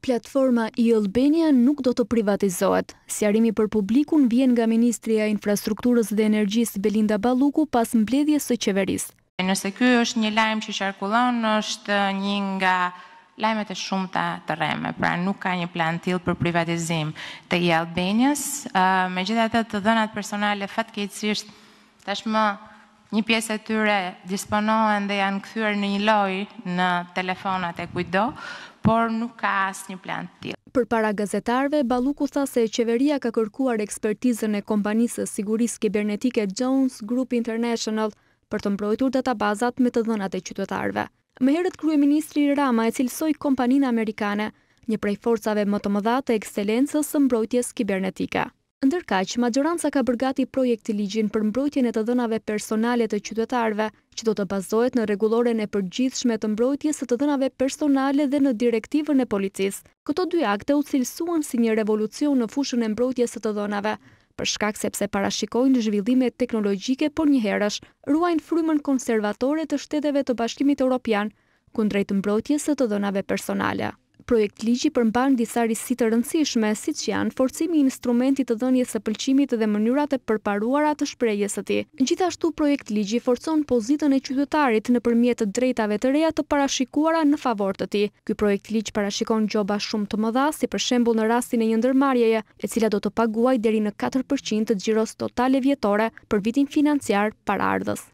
Platforma i Albania nuk do të privatizohet. Sjarimi për publikun vjen nga Ministria Infrastrukturës dhe Energjisë Belinda Baluku pas mbledhjes së qeverisë. Nëse ky është një lajm që qarkullon, është një nga lajmet e shumëta të rreme, pra nuk ka një plan tillë për privatizim të i Albanias. Megjithatë, të dhënat personale fatkeqësisht tashmë një pjesë e tyre disponohen dhe janë kthyer në një lojë në telefonat e kujdo, por nuk ka asë një plan të tjilë. Për para gazetarve, Baluku tha se qeveria ka kërkuar ekspertizën e kompanisës sigurisë kibernetike Jones Group International për të mbrojtur databazat me të dhënat e qytetarve. Më herët krye ministri Rama e cilësoj kompaninë Amerikane, një prej forcave më të mëdha të ekscelensës së mbrojtjes kibernetike. Ndërkaq, majoranca ka bërgati projekti ligjin për mbrojtjen e të dënave personale të qytetarve, që do të bazohet në regulore në përgjithshme të mbrojtjes së të dënave personale dhe në direktivën e policis. Këto dy akte u cilësuan si një revolucion në fushën e mbrojtjes së të dënave, për shkak sepse parashikojnë zhvillime teknologjike por njëherësh, ruajnë frymën konservatore të shteteve të bashkimit europian, kundrejtë mbrojtjes së të dënave personale projekt ligji përmban disa risi të rëndësishme, si që janë forcimi instrumentit të dhënjes së pëlqimit dhe mënyrat e përparuara të shprehjes së tij. Gjithashtu projekt ligji forcon pozitën e qytetarit nëpërmjet të drejtave të reja të parashikuara në favor të tij. Ky projekt ligj parashikon gjoba shumë të mëdha, si për shembull në rastin e një ndërmarrjeje, e cila do të paguajë deri në 4% të gjiros totale vjetore për vitin financiar paraardhës.